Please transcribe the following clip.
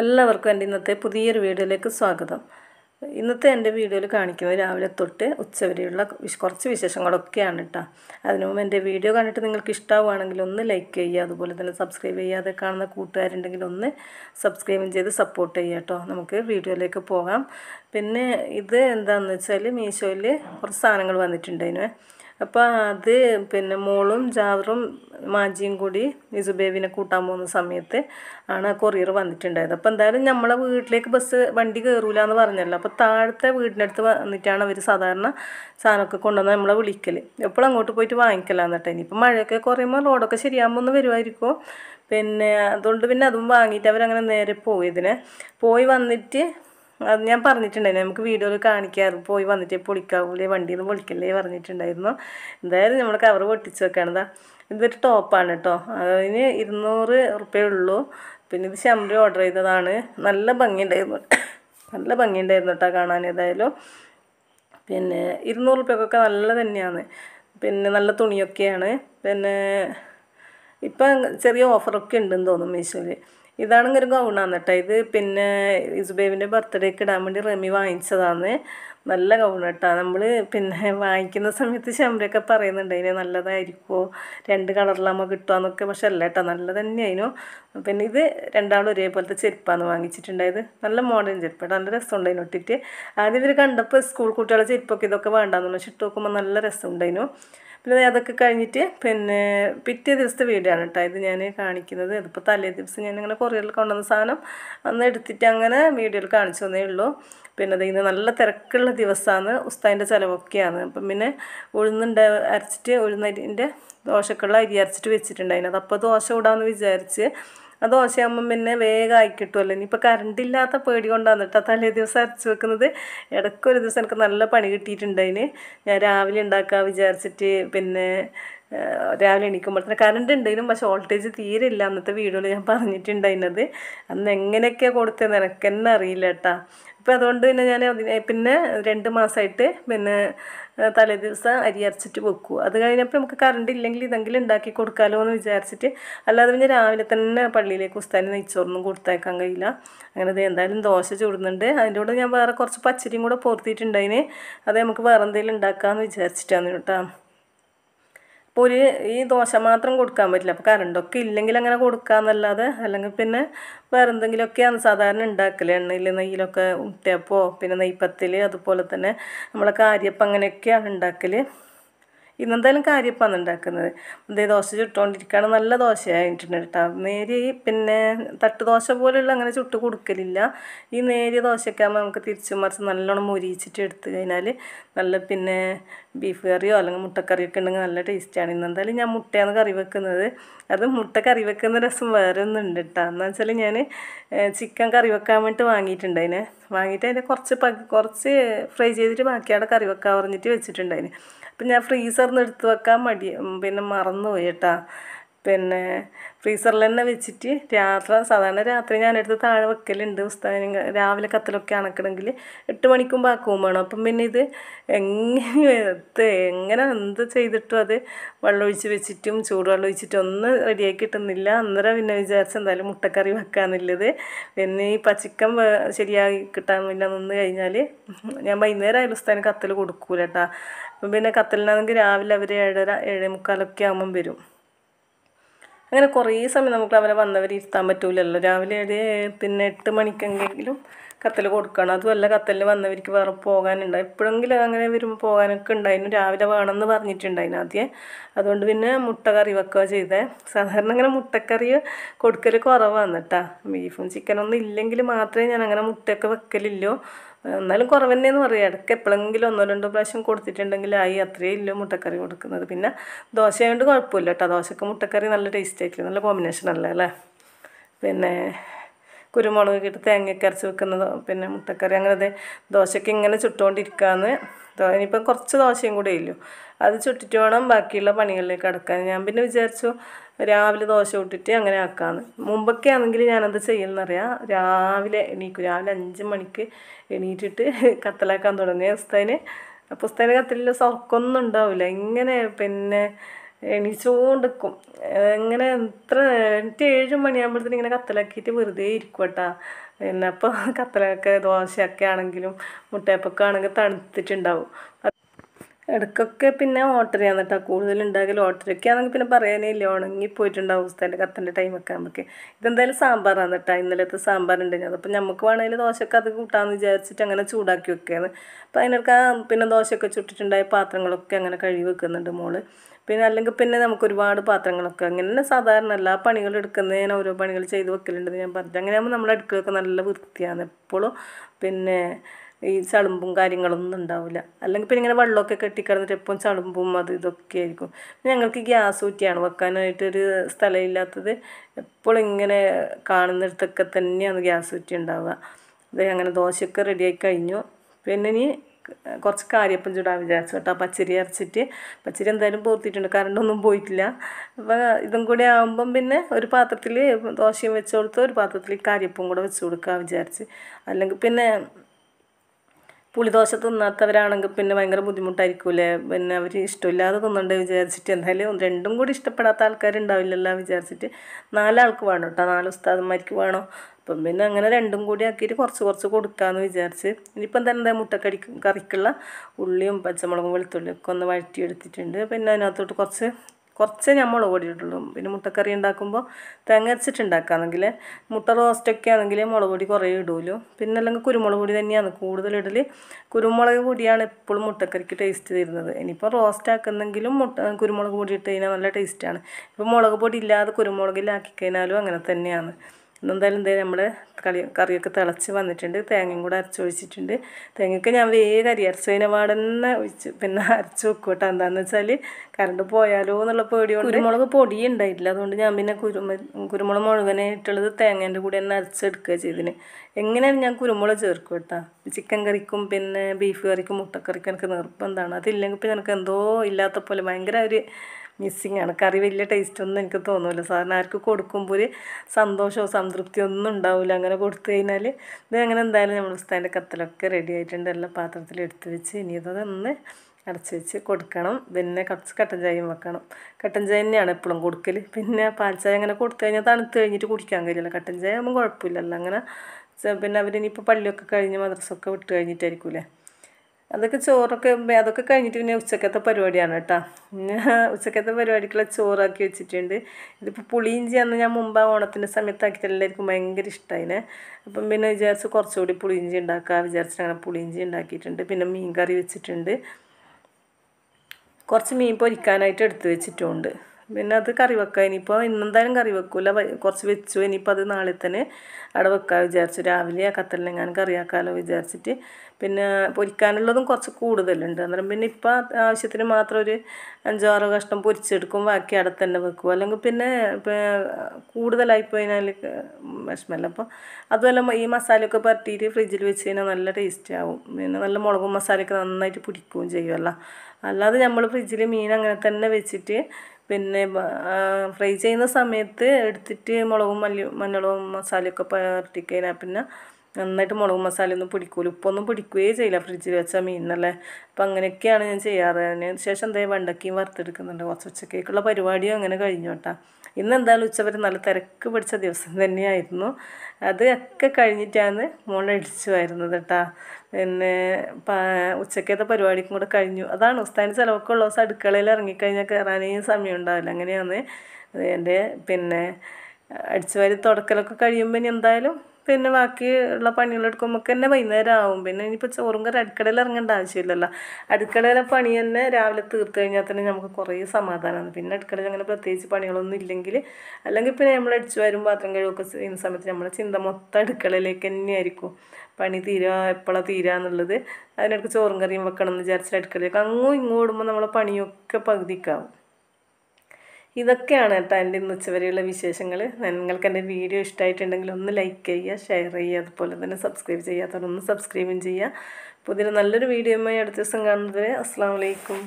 എല്ലാവർക്കും എൻ്റെ ഇന്നത്തെ പുതിയൊരു വീഡിയോയിലേക്ക് സ്വാഗതം ഇന്നത്തെ എൻ്റെ വീഡിയോയിൽ കാണിക്കുന്നത് രാവിലെ തൊട്ട് ഉച്ചവരെയുള്ള കുറച്ച് വിശേഷങ്ങളൊക്കെയാണ് കേട്ടോ അതിനു മുമ്പ് എൻ്റെ വീഡിയോ കണ്ടിട്ട് നിങ്ങൾക്ക് ഇഷ്ടമാവുകയാണെങ്കിൽ ഒന്ന് ലൈക്ക് ചെയ്യുക അതുപോലെ തന്നെ സബ്സ്ക്രൈബ് ചെയ്യാതെ കാണുന്ന കൂട്ടുകാരുണ്ടെങ്കിൽ ഒന്ന് സബ്സ്ക്രൈബും ചെയ്ത് സപ്പോർട്ട് ചെയ്യുക കേട്ടോ നമുക്ക് വീഡിയോയിലേക്ക് പോകാം പിന്നെ ഇത് എന്താണെന്ന് വെച്ചാൽ മീശോയിൽ കുറച്ച് സാധനങ്ങൾ വന്നിട്ടുണ്ടായിരുന്നു അപ്പോൾ അത് പിന്നെ മോളും ജാവറും മാജിയും കൂടി ഇസുബേവിനെ കൂട്ടാൻ പോകുന്ന സമയത്ത് ആണ് ആ കൊറിയർ വന്നിട്ടുണ്ടായത് അപ്പോൾ എന്തായാലും നമ്മളെ വീട്ടിലേക്ക് ബസ് വണ്ടി കയറൂല എന്ന് പറഞ്ഞല്ലോ അപ്പോൾ താഴത്തെ വീടിനടുത്ത് വന്നിട്ടാണ് അവർ സാധാരണ സാധനമൊക്കെ കൊണ്ടുവന്ന് നമ്മളെ വിളിക്കൽ എപ്പോഴും അങ്ങോട്ട് പോയിട്ട് വാങ്ങിക്കലാന്ന് കേട്ടോ ഇനിയിപ്പോൾ മഴയൊക്കെ കുറയുമ്പോൾ റോഡൊക്കെ ശരിയാകുമ്പോൾ ഒന്ന് വരുമായിരിക്കും പിന്നെ അതുകൊണ്ട് പിന്നെ അതും വാങ്ങിയിട്ട് അവരങ്ങനെ നേരെ പോയി ഇതിനെ പോയി വന്നിട്ട് അത് ഞാൻ പറഞ്ഞിട്ടുണ്ടായിരുന്നു നമുക്ക് വീഡിയോയിൽ കാണിക്കാറ് പോയി വന്നിട്ട് പൊളിക്കാവൂലേ വണ്ടിയിൽ നിന്ന് പൊളിക്കല്ലേ പറഞ്ഞിട്ടുണ്ടായിരുന്നു എന്തായാലും നമ്മൾ കവർ പൊട്ടിച്ച് വെക്കണതാ ഇതൊരു ടോപ്പാണ് കേട്ടോ അതിന് ഇരുന്നൂറ് റുപ്യ ഉള്ളൂ പിന്നെ ഇത് ശമ്പരി ഓർഡർ ചെയ്തതാണ് നല്ല ഭംഗിയുണ്ടായിരുന്നു നല്ല ഭംഗിയുണ്ടായിരുന്നു കേട്ടോ കാണാൻ ഏതായാലും പിന്നെ ഇരുന്നൂറ് റുപ്യക്കൊക്കെ നല്ല തന്നെയാണ് പിന്നെ നല്ല തുണിയൊക്കെയാണ് പിന്നെ ഇപ്പം ചെറിയ ഓഫറൊക്കെ ഉണ്ടെന്ന് തോന്നുന്നു മീശോയിൽ ഇതാണെങ്കിൽ ഒരു ഗൗണാണ് കേട്ടോ ഇത് പിന്നെ ഇസുബേബിൻ്റെ ബർത്ത്ഡേക്ക് ഇടാൻ വേണ്ടി റമി വാങ്ങിച്ചതാണ് നല്ല ഗൗണ് കേട്ടോ നമ്മൾ പിന്നെ വാങ്ങിക്കുന്ന സമയത്ത് ശമ്പരൊക്കെ പറയുന്നുണ്ട് അതിന് നല്ലതായിരിക്കുമോ രണ്ട് കളറിലാകുമ്പോൾ കിട്ടുക എന്നൊക്കെ പക്ഷെ അല്ല കേട്ടോ നല്ല തന്നെയായിരുന്നു പിന്നെ ഇത് രണ്ടാളും ഒരേപോലത്തെ ചെരുപ്പാണ് വാങ്ങിച്ചിട്ടുണ്ടായത് നല്ല മോഡേൺ ചെരുപ്പ് നല്ല രസമുണ്ടായിരുന്നു ഇട്ടിട്ട് ആദ്യം ഇവർ കണ്ടപ്പോൾ സ്കൂൾ കുട്ടികളുടെ ചെരുപ്പൊക്കെ ഇതൊക്കെ വേണ്ടാന്ന് പക്ഷെ ഇട്ട് നോക്കുമ്പോൾ നല്ല രസമുണ്ടായിരുന്നു പിന്നെ അതൊക്കെ കഴിഞ്ഞിട്ട് പിന്നെ പിറ്റേ ദിവസത്തെ വീഡിയോ ആണ് കേട്ടോ ഇത് ഞാൻ കാണിക്കുന്നത് ഇതിപ്പോൾ തലേ ദിവസം ഇങ്ങനെ കൊറിയറിൽ കൊണ്ടുവന്ന സാധനം അന്ന് എടുത്തിട്ട് അങ്ങനെ വീഡിയോയിൽ കാണിച്ചു തന്നേ ഉള്ളൂ പിന്നെ അതിന് നല്ല തിരക്കുള്ള ദിവസമാണ് ഉസ്താൻ്റെ ചിലവൊക്കെയാണ് അപ്പം പിന്നെ ഉഴുന്നുണ്ട അരച്ചിട്ട് ഉഴുന്നരിൻ്റെ ദോശക്കുള്ള അരി അരച്ചിട്ട് വെച്ചിട്ടുണ്ടായിരുന്നു അതപ്പോൾ ദോശ ഇടാമെന്ന് വിചാരിച്ച് ആ ദോശയാകുമ്പം പിന്നെ വേഗമായി കിട്ടുമല്ലോ ഇനിയിപ്പോൾ കറണ്ടില്ലാത്ത ഇല്ലാത്ത പേടി കൊണ്ടാണ് കേട്ടോ തലേ ദിവസം അരച്ച് വെക്കുന്നത് ഇടയ്ക്കൊരു ദിവസം എനിക്ക് നല്ല പണി കിട്ടിയിട്ടുണ്ട് അതിന് ഞാൻ രാവിലെ ഉണ്ടാക്കാൻ വിചാരിച്ചിട്ട് പിന്നെ രാവിലെ എണീക്കുമ്പോൾ കറണ്ട് ഉണ്ടെങ്കിലും പക്ഷേ വോൾട്ടേജ് തീരെ ഇല്ല അന്നത്തെ വീഡിയോയിൽ ഞാൻ പറഞ്ഞിട്ടുണ്ടായിരുന്നത് അന്ന് എങ്ങനെയൊക്കെയാണ് കൊടുത്തത് എനിക്ക് തന്നെ അറിയില്ല കേട്ടാ അപ്പോൾ അതുകൊണ്ട് തന്നെ ഞാൻ പിന്നെ രണ്ട് മാസമായിട്ട് പിന്നെ തലേ ദിവസം അരി അരച്ചിട്ട് വെക്കും അത് കഴിഞ്ഞപ്പോൾ നമുക്ക് കറണ്ട് ഇല്ലെങ്കിൽ ഇതെങ്കിലും ഉണ്ടാക്കി കൊടുക്കാമല്ലോ എന്ന് വിചാരിച്ചിട്ട് അല്ലാതെ പിന്നെ രാവിലെ തന്നെ പള്ളിയിലേക്ക് ഉസ്താനി നെയ്ച്ചോറൊന്നും കൊടുത്തേക്കാൻ കഴിയില്ല അങ്ങനെ എന്തായാലും ദോശ ചൂടുന്നുണ്ട് അതിൻ്റെ കൂടെ ഞാൻ വേറെ കുറച്ച് പച്ചരിയും കൂടെ പൊറുത്തിയിട്ടുണ്ടായിന് അത് നമുക്ക് വേറെ എന്തെങ്കിലും ഉണ്ടാക്കാമെന്ന് വിചാരിച്ചിട്ടാണ് കേട്ടോ അപ്പോൾ ഒരു ഈ ദോശ മാത്രം കൊടുക്കാൻ പറ്റില്ല അപ്പോൾ കറണ്ടൊക്കെ ഇല്ലെങ്കിൽ അങ്ങനെ കൊടുക്കാമെന്നല്ലാതെ അല്ലെങ്കിൽ പിന്നെ വേറെ എന്തെങ്കിലുമൊക്കെയാണ് സാധാരണ ഉണ്ടാക്കൽ എണ്ണയിൽ നെയ്യിലൊക്കെ ഉത്തയപ്പോ പിന്നെ നെയ്പ്പത്തിൽ അതുപോലെ തന്നെ നമ്മളെ കാര്യപ്പം അങ്ങനെയൊക്കെയാണ് ഉണ്ടാക്കൽ ഇന്നെന്തായാലും കാര്യപ്പാണ് ഉണ്ടാക്കുന്നത് എന്തേ ദോശ ചുട്ടുകൊണ്ടിരിക്കുകയാണ് നല്ല ദോശയായിട്ടുണ്ട് കേട്ടോ നേരി പിന്നെ തട്ട് ദോശ പോലെയുള്ള അങ്ങനെ ചുട്ട് കൊടുക്കലില്ല ഈ നേരിയ ദോശയൊക്കെ നമുക്ക് തിരിച്ചു മറിച്ച് നല്ലോണം മുരിച്ചിട്ട് എടുത്തു കഴിഞ്ഞാൽ നല്ല പിന്നെ ബീഫ് കറിയോ അല്ലെങ്കിൽ മുട്ടക്കറിയൊക്കെ ഉണ്ടെങ്കിൽ നല്ല ടേസ്റ്റാണ് ഇന്നെന്തായാലും ഞാൻ മുട്ടയാണ് കറി വെക്കുന്നത് അത് മുട്ട കറി വെക്കുന്ന രസം വേറെ ഒന്നുണ്ട് കേട്ടോ എന്ന് വെച്ചാൽ ഞാൻ ചിക്കൻ കറി വെക്കാൻ വേണ്ടിയിട്ട് വാങ്ങിയിട്ടുണ്ട് അതിനെ വാങ്ങിയിട്ട് അതിൻ്റെ കുറച്ച് കുറച്ച് ഫ്രൈ ചെയ്തിട്ട് ബാക്കിയാടെ കറി വെക്കാൻ പറഞ്ഞിട്ട് വെച്ചിട്ടുണ്ട് അതിന് അപ്പം ഞാൻ ഫ്രീസർ കുക്കറിന് എടുത്ത് വെക്കാൻ മടി പിന്നെ മറന്നുപോയി കേട്ടോ പിന്നെ ഫ്രീസറിൽ തന്നെ വെച്ചിട്ട് രാത്രി സാധാരണ രാത്രി ഞാനെടുത്ത് താഴെ വെക്കലുണ്ട് പുസ്തകം രാവിലെ കത്തലൊക്കെ അണക്കണമെങ്കിൽ എട്ട് മണിക്കും ബാക്കും വേണം അപ്പം പിന്നെ ഇത് എങ്ങനെ എങ്ങനെ എന്ത് ചെയ്തിട്ടും അത് വെള്ളമൊഴിച്ച് വെച്ചിട്ടും ചൂടുവെള്ളം ഒഴിച്ചിട്ടും ഒന്നും റെഡിയാക്കി കിട്ടുന്നില്ല അന്നേരം പിന്നെ വിചാരിച്ച എന്തായാലും മുട്ടക്കറി വെക്കാന്നുള്ളത് പിന്നെ ഈ പച്ചിക്കം ശരിയായി കിട്ടാനില്ല നിന്ന് കഴിഞ്ഞാൽ ഞാൻ വൈകുന്നേരം ആയ പുസ്തകം കത്തൽ കൊടുക്കൂല കേട്ടോ അപ്പം പിന്നെ കത്തലിനാണെങ്കിൽ രാവിലെ അവർ ഏഴര ഏഴേ മുക്കാലൊക്കെ ആകുമ്പം വരും അങ്ങനെ കുറേ സമയം നമുക്ക് അവരെ വന്നവർ ഇരുത്താൻ പറ്റൂലല്ലോ രാവിലെ ഒരു പിന്നെ എട്ട് മണിക്കെങ്കിലും കത്തൽ കൊടുക്കണം അതുമല്ല കത്തലിൽ വന്നവർക്ക് വേറെ പോകാനുണ്ട് എപ്പോഴെങ്കിലും അങ്ങനെ വരുമ്പോൾ പോകാനൊക്കെ ഉണ്ടായിരുന്നു രാവിലെ വേണമെന്ന് പറഞ്ഞിട്ടുണ്ടായിരുന്നു ആദ്യം അതുകൊണ്ട് പിന്നെ മുട്ട കറി വെക്കുക ചെയ്തത് സാധാരണ അങ്ങനെ മുട്ടക്കറി കൊടുക്കൽ കുറവാണ് കേട്ടോ ബീഫും ചിക്കനൊന്നും ഇല്ലെങ്കിൽ മാത്രമേ ഞാൻ അങ്ങനെ മുട്ടയൊക്കെ വെക്കലില്ലോ എന്നാലും കുറവ് തന്നെയെന്ന് പറയാം ഇടയ്ക്ക് എപ്പോഴെങ്കിലും ഒന്നോ രണ്ടോ പ്രാവശ്യം കൊടുത്തിട്ടുണ്ടെങ്കിൽ ആയി അത്രയേ ഇല്ല മുട്ടക്കറി കൊടുക്കുന്നത് പിന്നെ ആയതുകൊണ്ട് കുഴപ്പമില്ല കേട്ടോ ദോശക്ക് മുട്ടക്കറി നല്ല ടേസ്റ്റ് ആയിരിക്കും നല്ല കോമ്പിനേഷൻ അല്ലേ അല്ലേ പിന്നെ കുരുമുളക് ഇട്ട് തേങ്ങയൊക്കെ അരച്ച് വെക്കുന്നത് പിന്നെ മുട്ടക്കറി അങ്ങനെ ദോശയ്ക്ക് ഇങ്ങനെ ചുട്ടുകൊണ്ടിരിക്കാന്ന് ഇനിയിപ്പം കുറച്ച് ദോശയും കൂടെ ഇല്ലു അത് ചുട്ടിട്ട് വേണം ബാക്കിയുള്ള പണികളിലേക്ക് അടക്കാൻ ഞാൻ പിന്നെ വിചാരിച്ചു രാവിലെ ദോശ ഊട്ടിട്ട് അങ്ങനെ ആക്കാമെന്ന് മുമ്പൊക്കെ ആണെങ്കിൽ ഞാനത് ചെയ്യലെന്നറിയാം രാവിലെ എണീക്കും രാവിലെ അഞ്ച് മണിക്ക് എണീറ്റിട്ട് കത്തലാക്കാൻ തുടങ്ങിയ ഉസ്താദിന് അപ്പോൾ കത്തലിൽ സ്വർക്കൊന്നും ഉണ്ടാവില്ല ഇങ്ങനെ പിന്നെ എണീച്ചുകൊണ്ടിരിക്കും ഇങ്ങനെ എത്ര എന്നിട്ട് ഏഴ് മണിയാകുമ്പോഴത്തേന് ഇങ്ങനെ കത്തലാക്കിയിട്ട് വെറുതെ ഇരിക്കും കേട്ടോ പിന്നെ അപ്പോൾ കത്തലൊക്കെ ദോശയൊക്കെ ആണെങ്കിലും മുട്ടയപ്പൊക്കെ ആണെങ്കിൽ തണുത്തിട്ടുണ്ടാവും ഇടയ്ക്കൊക്കെ പിന്നെ ഓട്ടരയാണ് കേട്ടോ കൂടുതൽ ഉണ്ടാകൽ ഓട്ടരയ്ക്ക് ആണെങ്കിൽ പിന്നെ പറയാനേ ഇല്ല ഉണങ്ങി പോയിട്ടുണ്ടാവും ഉസ്താൻ്റെ കത്തൻ്റെ ടൈമൊക്കെ നമുക്ക് ഇതെന്തായാലും സാമ്പാറാണ് കേട്ടോ ഇന്നലത്തെ ഞാൻ അപ്പം നമുക്ക് വേണമെങ്കിൽ ദോശയൊക്കെ അത് കൂട്ടാമെന്ന് വിചാരിച്ചിട്ട് അങ്ങനെ ചൂടാക്കി വെക്കുകയാണ് അപ്പോൾ അതിനൊക്കെ പിന്നെ ദോശയൊക്കെ ചുട്ടിട്ടുണ്ടായ പാത്രങ്ങളൊക്കെ അങ്ങനെ കഴുകി വെക്കുന്നുണ്ട് മോള് പിന്നെ അല്ലെങ്കിൽ പിന്നെ നമുക്ക് ഒരുപാട് പാത്രങ്ങളൊക്കെ അങ്ങനെ സാധാരണ എല്ലാ പണികളും എടുക്കുന്നത് ഞാൻ ഓരോ പണികൾ ചെയ്ത് വെക്കലുണ്ടെന്ന് ഞാൻ പറഞ്ഞു അങ്ങനെയാകുമ്പോൾ നമ്മൾ അടുക്കളൊക്കെ നല്ല വൃത്തിയാണ് എപ്പോഴും പിന്നെ ഈ ചളുമ്പും കാര്യങ്ങളൊന്നും ഉണ്ടാവില്ല അല്ലെങ്കിൽ പിന്നെ ഇങ്ങനെ വെള്ളമൊക്കെ കെട്ടിക്കിടന്നിട്ട് എപ്പം ചളുമ്പും അത് ഇതൊക്കെ ആയിരിക്കും ഞങ്ങൾക്ക് ഗ്യാസ് കുറ്റിയാണ് വെക്കാനായിട്ടൊരു സ്ഥലമില്ലാത്തത് എപ്പോഴും ഇങ്ങനെ കാണുന്നിടത്തൊക്കെ തന്നെയാണ് ഗ്യാസ് കുറ്റി ഉണ്ടാവുക അത് അങ്ങനെ ദോശയൊക്കെ റെഡിയായി കഴിഞ്ഞു പിന്നെ ഇനി കുറച്ച് കാര്യപ്പം ചൂടാൻ വിചാരിച്ചു കേട്ടോ പച്ചരി അരച്ചിട്ട് പച്ചരി എന്തായാലും പൂർത്തിയിട്ടുണ്ട് കറണ്ടൊന്നും പോയിട്ടില്ല അപ്പം ഇതും കൂടി ആകുമ്പം പിന്നെ ഒരു പാത്രത്തിൽ ദോശയും വെച്ചു കൊടുത്ത് ഒരു പാത്രത്തിൽ കാര്യപ്പം കൂടെ വെച്ച് കൊടുക്കുക വിചാരിച്ച് അല്ലെങ്കിൽ പിന്നെ പുളിദോശ തിന്നാത്തവരാണെങ്കിൽ പിന്നെ ഭയങ്കര ബുദ്ധിമുട്ടായിരിക്കൂലേ പിന്നെ അവർ ഇഷ്ടമില്ലാതെ തിന്നണ്ടേ വിചാരിച്ചിട്ട് എന്തായാലും രണ്ടും കൂടി ഇഷ്ടപ്പെടാത്ത ആൾക്കാരുണ്ടാവില്ലല്ലോ വിചാരിച്ചിട്ട് നാലാൾക്ക് വേണം കേട്ടോ നാല് ഉസ്താദന്മാർക്ക് വേണോ അപ്പം പിന്നെ അങ്ങനെ രണ്ടും കൂടി ആക്കിയിട്ട് കുറച്ച് കുറച്ച് കൊടുക്കാമെന്ന് വിചാരിച്ച് ഇനിയിപ്പം തന്നെ മുട്ടക്കടി കറിക്കുള്ള ഉള്ളിയും പച്ചമുളകും വെളുത്തുള്ളിയൊക്കെ ഒന്ന് വഴറ്റിയെടുത്തിട്ടുണ്ട് പിന്നെ അതിനകത്തോട്ട് കുറച്ച് കുറച്ചേ നമ്മൾ ഓടിയിട്ടുള്ളൂ പിന്നെ മുട്ടക്കറി ഉണ്ടാക്കുമ്പോൾ തേങ്ങ അരച്ചിട്ടുണ്ടാക്കുകയാണെങ്കിൽ മുട്ട റോസ്റ്റൊക്കെ ആണെങ്കിൽ മുളക് പൊടി കുറേ ഇടുമല്ലോ പിന്നെ അല്ലെങ്കിൽ കുരുമുളക് പൊടി തന്നെയാണ് കൂടുതൽ ഇടൽ കുരുമുളക് പൊടിയാണ് എപ്പോഴും മുട്ടക്കറിക്ക് ടേസ്റ്റ് തരുന്നത് ഇനിയിപ്പോൾ റോസ്റ്റ് ആക്കുന്നെങ്കിലും മുട്ട കുരുമുളക് പൊടി ഇട്ട് കഴിഞ്ഞാൽ നല്ല ടേസ്റ്റാണ് ഇപ്പോൾ മുളക് പൊടി ഇല്ലാതെ കുരുമുളകിലാക്കി കഴിഞ്ഞാലും അങ്ങനെ തന്നെയാണ് എന്തായാലും എന്തേ നമ്മൾ കളി കറിയൊക്കെ തിളച്ച് വന്നിട്ടുണ്ട് തേങ്ങയും കൂടെ അരച്ച് ഒഴിച്ചിട്ടുണ്ട് തേങ്ങയ്ക്ക് ഞാൻ വേഗം അരി അരച്ചതിനെ പാടന്നെ ഒഴിച്ച് പിന്നെ അരച്ച് വെക്കും കേട്ടോ എന്താണെന്ന് വെച്ചാൽ കറണ്ട് പോയാലോ എന്നുള്ള പേടിയുണ്ട് കുരുമുളക് പൊടി ഉണ്ടായിട്ടില്ല അതുകൊണ്ട് ഞാൻ പിന്നെ കുരുമ കുരുമുളക് മുഴുവനായിട്ടുള്ളത് തേങ്ങേൻ്റെ കൂടെ തന്നെ അരച്ചെടുക്കുക ചെയ്തിന് എങ്ങനെയാണ് ഞാൻ കുരുമുളക് ചേർക്കും കേട്ടോ ചിക്കൻ കറിക്കും പിന്നെ ബീഫ് കറിക്കും മുട്ടക്കറിക്കും എനിക്ക് നിർബന്ധമാണ് അതില്ലെങ്കിൽ പിന്നെ എനിക്ക് എന്തോ ഇല്ലാത്ത പോലെ ഭയങ്കര ഒരു മിസ്സിങ് ആണ് കറി വലിയ ടേസ്റ്റൊന്നും എനിക്ക് തോന്നില്ല സാറിന് ആർക്ക് കൊടുക്കുമ്പോൾ ഒരു സന്തോഷമോ സംതൃപ്തിയോ ഒന്നും ഉണ്ടാവില്ല അങ്ങനെ കൊടുത്തു കഴിഞ്ഞാൽ ഇത് അങ്ങനെ എന്തായാലും നമ്മൾ ഉസ്താൻ്റെ കത്തലൊക്കെ റെഡി ആയിട്ടുണ്ട് എല്ലാ പാത്രത്തിൽ എടുത്തു വെച്ച് ഇനി ഇതൊന്ന് അടച്ച് വെച്ച് കൊടുക്കണം പിന്നെ കുറച്ച് കട്ടൻ ചായയും വെക്കണം കട്ടൻ ചായ തന്നെയാണ് എപ്പോഴും കൊടുക്കൽ പിന്നെ പാൽ ചായ അങ്ങനെ കൊടുത്തു കഴിഞ്ഞാൽ തണുത്ത് കഴിഞ്ഞിട്ട് കുടിക്കാൻ കഴിയില്ല കട്ടൻ ചായ ആകുമ്പോൾ കുഴപ്പമില്ലല്ലോ അങ്ങനെ പിന്നെ അവരിനിപ്പോൾ പള്ളിയൊക്കെ കഴിഞ്ഞ് മദ്രസൊക്കെ വിട്ട് കഴിഞ്ഞിട്ടായിരിക്കൂലേ അതൊക്കെ ചോറൊക്കെ അതൊക്കെ കഴിഞ്ഞിട്ട് പിന്നെ ഉച്ചക്കത്തെ പരിപാടിയാണ് കേട്ടോ ഉച്ചക്കത്തെ പരിപാടിക്കുള്ള ചോറാക്കി വെച്ചിട്ടുണ്ട് ഇതിപ്പോൾ പുളിയിഞ്ചി അന്ന് ഞാൻ മുമ്പ് ഓണത്തിൻ്റെ സമയത്താക്കിയിട്ട് എല്ലാവർക്കും ഭയങ്കര ഇഷ്ടമായി അപ്പം പിന്നെ വിചാരിച്ച് കുറച്ചുകൂടി പുളിയിഞ്ചി ഉണ്ടാക്കുക വിചാരിച്ചിട്ട് അങ്ങനെ പുളിയിഞ്ചി ഉണ്ടാക്കിയിട്ടുണ്ട് പിന്നെ മീൻ കറി വെച്ചിട്ടുണ്ട് കുറച്ച് മീൻ പൊരിക്കാനായിട്ട് എടുത്തു വെച്ചിട്ടുണ്ട് പിന്നെ അത് കറി വെക്കാം ഇനിയിപ്പോൾ ഇന്നെന്തായാലും കറി വെക്കൂല കുറച്ച് വെച്ചു ഇനിയിപ്പോൾ അത് നാളെ തന്നെ അവിടെ വെക്കാൻ വിചാരിച്ചു രാവിലെ ആ കത്തലിനെ ഞാൻ കറിയാക്കാമല്ലോ വിചാരിച്ചിട്ട് പിന്നെ പൊരിക്കാനുള്ളതും കുറച്ച് കൂടുതലുണ്ട് അന്നേരം പിന്നെ ഇപ്പോൾ ആവശ്യത്തിന് മാത്രം ഒരു അഞ്ചോ ആറോ കഷ്ണം പൊരിച്ചെടുക്കും ബാക്കി അവിടെ തന്നെ വെക്കും അല്ലെങ്കിൽ പിന്നെ കൂടുതലായി പോയതിനാൽ വിഷമല്ല അപ്പോൾ അതുമല്ല ഈ മസാലയൊക്കെ പരട്ടിയിട്ട് ഫ്രിഡ്ജിൽ വെച്ച് കഴിഞ്ഞാൽ നല്ല ടേസ്റ്റ് ആവും പിന്നെ നല്ല മുളകും മസാലയൊക്കെ നന്നായിട്ട് പിടിക്കുകയും ചെയ്യുമല്ലോ അല്ലാതെ നമ്മൾ ഫ്രിഡ്ജിൽ മീൻ അങ്ങനെ തന്നെ വെച്ചിട്ട് പിന്നെ ഫ്രൈ ചെയ്യുന്ന സമയത്ത് എടുത്തിട്ട് മുളകും മല്ലി മഞ്ഞളും മസാലയൊക്കെ പുരട്ടിക്കഴിഞ്ഞാൽ പിന്നെ നന്നായിട്ട് മുളക് മസാലയൊന്നും പിടിക്കൂല ഉപ്പൊന്നും പിടിക്കുകയേ ചെയ്യില്ല ഫ്രിഡ്ജിൽ വെച്ചാൽ മീനല്ലേ അപ്പം അങ്ങനെയൊക്കെയാണ് ഞാൻ ചെയ്യാറ് അതിന് ശേഷം എന്തായാലും വെണ്ടയ്ക്കയും വറുത്തെടുക്കുന്നുണ്ട് കുറച്ച് ഉച്ചക്കേക്കുള്ള പരിപാടിയും അങ്ങനെ കഴിഞ്ഞു കേട്ടോ ഇന്ന് എന്തായാലും ഉച്ചവരെ നല്ല തിരക്ക് പിടിച്ച ദിവസം തന്നെയായിരുന്നു അത് ഒക്കെ കഴിഞ്ഞിട്ടാണ് മോളടിച്ചു വരുന്നത് കേട്ടോ പിന്നെ ഉച്ചക്കത്തെ പരിപാടിക്കും കൂടെ കഴിഞ്ഞു അതാണ് ഉസ്താദിന് ചിലവൊക്കെ ഉള്ള ദിവസം അടുക്കളയിൽ ഇറങ്ങിക്കഴിഞ്ഞാൽ കയറാനേ സമയം ഉണ്ടാവില്ല അങ്ങനെയാണ് എൻ്റെ പിന്നെ അടിച്ചു വാരി തുടക്കലൊക്കെ കഴിയുമ്പോൾ ഇനി എന്തായാലും പിന്നെ ബാക്കി ഉള്ള പണികളെടുക്കുമ്പോൾ തന്നെ വൈകുന്നേരം ആവും പിന്നെ ഇനിയിപ്പോൾ ചോറും കറി അടുക്കളയിൽ ഇറങ്ങേണ്ട ആവശ്യമില്ലല്ലോ അടുക്കളയിലെ പണി തന്നെ രാവിലെ തീർത്ത് കഴിഞ്ഞാൽ തന്നെ നമുക്ക് കുറേ സമാധാനമാണ് പിന്നെ അടുക്കളയിൽ അങ്ങനെ പ്രത്യേകിച്ച് പണികളൊന്നും ഇല്ലെങ്കിൽ അല്ലെങ്കിൽ പിന്നെ നമ്മൾ അടിച്ചു വരും പാത്രം കഴിവൊക്കെ ചെയ്യുന്ന സമയത്ത് നമ്മളെ ചിന്ത മൊത്തം അടുക്കളയിലേക്ക് തന്നെയായിരിക്കും പണി തീരാ എപ്പോഴാണ് തീരുക എന്നുള്ളത് അതിനിടയ്ക്ക് ചോറും കറിയും വെക്കണം എന്ന് വിചാരിച്ചിട്ട് അടുക്കളയിലേക്ക് അങ്ങും ഇങ്ങോടുമ്പോൾ നമ്മളെ പണിയൊക്കെ പകുതിക്കാവും ഇതൊക്കെയാണ് കേട്ടോ എൻ്റെ ഇന്ന് ഉച്ചവരെയുള്ള വിശേഷങ്ങൾ നിങ്ങൾക്ക് എൻ്റെ വീഡിയോ ഇഷ്ടമായിട്ടുണ്ടെങ്കിൽ ഒന്ന് ലൈക്ക് ചെയ്യുക ഷെയർ ചെയ്യുക അതുപോലെ തന്നെ സബ്സ്ക്രൈബ് ചെയ്യാത്തവരൊന്ന് സബ്സ്ക്രൈബും ചെയ്യുക പുതിയൊരു നല്ലൊരു വീഡിയോയുമായി അടുത്ത ദിവസം കാണുന്നതുവരെ അസ്സാം വലൈക്കും